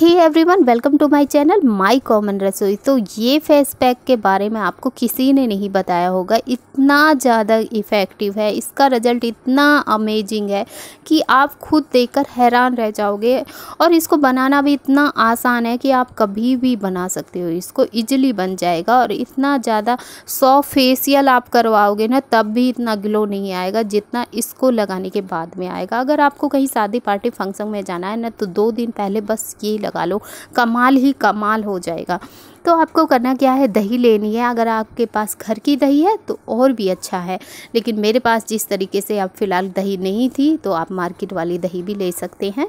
he one welcome to my channel my common Rasoi तो ये face pack के बारे में आपको किसी ने नहीं बताया होगा इतना ज़्यादा इफ़ेक्टिव है इसका रिज़ल्ट इतना अमेजिंग है कि आप खुद देखकर हैरान रह जाओगे और इसको बनाना भी इतना आसान है कि आप कभी भी बना सकते हो इसको इजिली बन जाएगा और इतना ज़्यादा सॉफ्ट फेसियल आप करवाओगे ना तब भी इतना ग्लो नहीं आएगा जितना इसको लगाने के बाद में आएगा अगर आपको कहीं शादी पार्टी फंक्शन में जाना है ना तो दो दिन पहले बस ये लगा लो कमाल ही कमाल हो जाएगा तो आपको करना क्या है दही लेनी है अगर आपके पास घर की दही है तो और भी अच्छा है लेकिन मेरे पास जिस तरीके से अब फ़िलहाल दही नहीं थी तो आप मार्केट वाली दही भी ले सकते हैं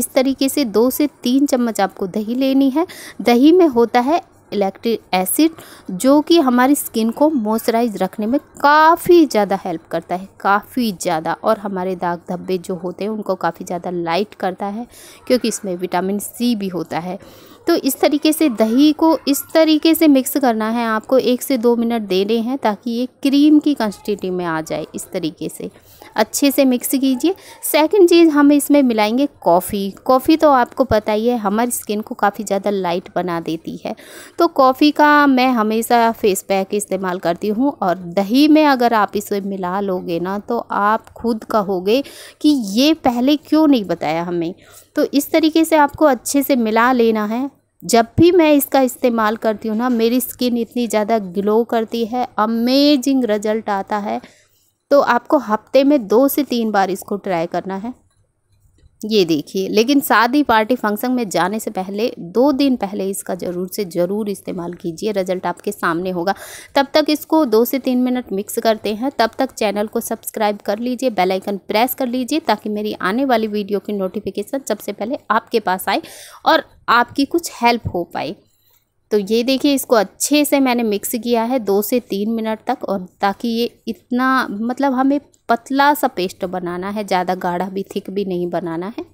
इस तरीके से दो से तीन चम्मच आपको दही लेनी है दही में होता है इलेक्ट्रिक एसिड जो कि हमारी स्किन को मॉइस्चराइज रखने में काफ़ी ज़्यादा हेल्प करता है काफ़ी ज़्यादा और हमारे दाग धब्बे जो होते हैं उनको काफ़ी ज़्यादा लाइट करता है क्योंकि इसमें विटामिन सी भी होता है तो इस तरीके से दही को इस तरीके से मिक्स करना है आपको एक से दो मिनट देने हैं ताकि ये क्रीम की कंस्टिटी में आ जाए इस तरीके से अच्छे से मिक्स कीजिए सेकंड चीज़ हम इसमें मिलाएंगे कॉफ़ी कॉफ़ी तो आपको पता ही है हमारी स्किन को काफ़ी ज़्यादा लाइट बना देती है तो कॉफ़ी का मैं हमेशा फेस पैक इस्तेमाल करती हूँ और दही में अगर आप इसे मिला लोगे ना तो आप खुद कहोगे कि ये पहले क्यों नहीं बताया हमें तो इस तरीके से आपको अच्छे से मिला लेना है जब भी मैं इसका इस्तेमाल करती हूँ ना मेरी स्किन इतनी ज़्यादा ग्लो करती है अमेजिंग रिजल्ट आता है तो आपको हफ्ते में दो से तीन बार इसको ट्राई करना है ये देखिए लेकिन शादी पार्टी फंक्शन में जाने से पहले दो दिन पहले इसका ज़रूर से ज़रूर इस्तेमाल कीजिए रिजल्ट आपके सामने होगा तब तक इसको दो से तीन मिनट मिक्स करते हैं तब तक चैनल को सब्सक्राइब कर लीजिए बेल आइकन प्रेस कर लीजिए ताकि मेरी आने वाली वीडियो की नोटिफिकेशन सबसे पहले आपके पास आए और आपकी कुछ हेल्प हो पाए तो ये देखिए इसको अच्छे से मैंने मिक्स किया है दो से तीन मिनट तक और ताकि ये इतना मतलब हमें पतला सा पेस्ट बनाना है ज़्यादा गाढ़ा भी थिक भी नहीं बनाना है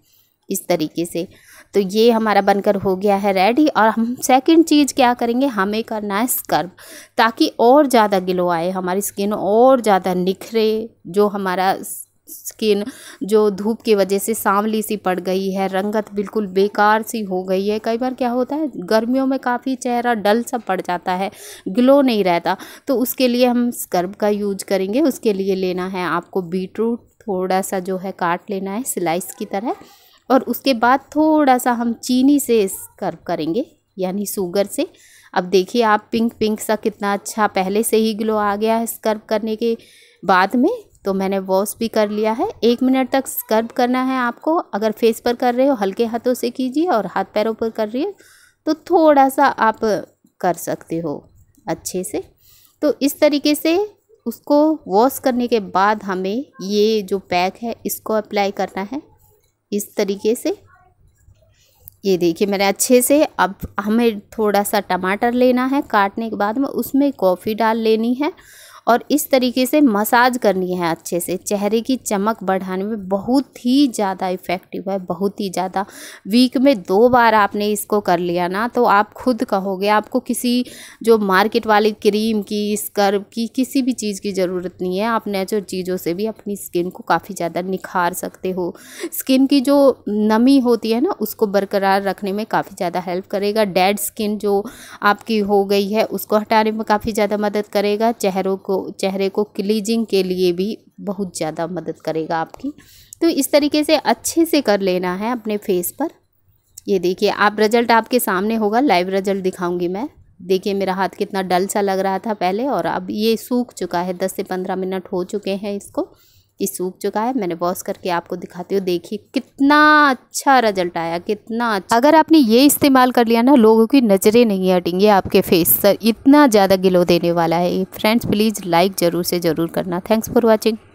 इस तरीके से तो ये हमारा बनकर हो गया है रेडी और हम सेकंड चीज़ क्या करेंगे हमें करना है स्कर्ब ताकि और ज़्यादा ग्लो आए हमारी स्किन और ज़्यादा निखरे जो हमारा स्किन जो धूप की वजह से सांवली सी पड़ गई है रंगत बिल्कुल बेकार सी हो गई है कई बार क्या होता है गर्मियों में काफ़ी चेहरा डल सा पड़ जाता है ग्लो नहीं रहता तो उसके लिए हम स्कर्ब का यूज करेंगे उसके लिए लेना है आपको बीटरूट थोड़ा सा जो है काट लेना है स्लाइस की तरह और उसके बाद थोड़ा सा हम चीनी से स्कर्ब करेंगे यानी सूगर से अब देखिए आप पिंक पिंक सा कितना अच्छा पहले से ही ग्लो आ गया है स्कर्ब करने के बाद में तो मैंने वॉश भी कर लिया है एक मिनट तक स्क्रब करना है आपको अगर फेस पर कर रहे हो हल्के हाथों से कीजिए और हाथ पैरों पर कर रही है तो थोड़ा सा आप कर सकते हो अच्छे से तो इस तरीके से उसको वॉश करने के बाद हमें ये जो पैक है इसको अप्लाई करना है इस तरीके से ये देखिए मैंने अच्छे से अब हमें थोड़ा सा टमाटर लेना है काटने के बाद में उसमें कॉफ़ी डाल लेनी है और इस तरीके से मसाज करनी है अच्छे से चेहरे की चमक बढ़ाने में बहुत ही ज़्यादा इफ़ेक्टिव है बहुत ही ज़्यादा वीक में दो बार आपने इसको कर लिया ना तो आप खुद कहोगे आपको किसी जो मार्केट वाली क्रीम की स्कर्ब की किसी भी चीज़ की ज़रूरत नहीं है आप नेचुरल चीज़ों से भी अपनी स्किन को काफ़ी ज़्यादा निखार सकते हो स्किन की जो नमी होती है ना उसको बरकरार रखने में काफ़ी ज़्यादा हेल्प करेगा डेड स्किन जो आपकी हो गई है उसको हटाने में काफ़ी ज़्यादा मदद करेगा चेहरों को को चेहरे को क्लीजिंग के लिए भी बहुत ज़्यादा मदद करेगा आपकी तो इस तरीके से अच्छे से कर लेना है अपने फेस पर ये देखिए आप रिज़ल्ट आपके सामने होगा लाइव रिज़ल्ट दिखाऊंगी मैं देखिए मेरा हाथ कितना डल सा लग रहा था पहले और अब ये सूख चुका है दस से पंद्रह मिनट हो चुके हैं इसको ये सूख चुका है मैंने वॉश करके आपको दिखाती हूँ देखिए कितना अच्छा रिजल्ट आया कितना अच्छा अगर आपने ये इस्तेमाल कर लिया ना लोगों की नज़रें नहीं हटेंगी आपके फेस सर इतना ज़्यादा गिलो देने वाला है फ्रेंड्स प्लीज़ लाइक ज़रूर से ज़रूर करना थैंक्स फॉर वॉचिंग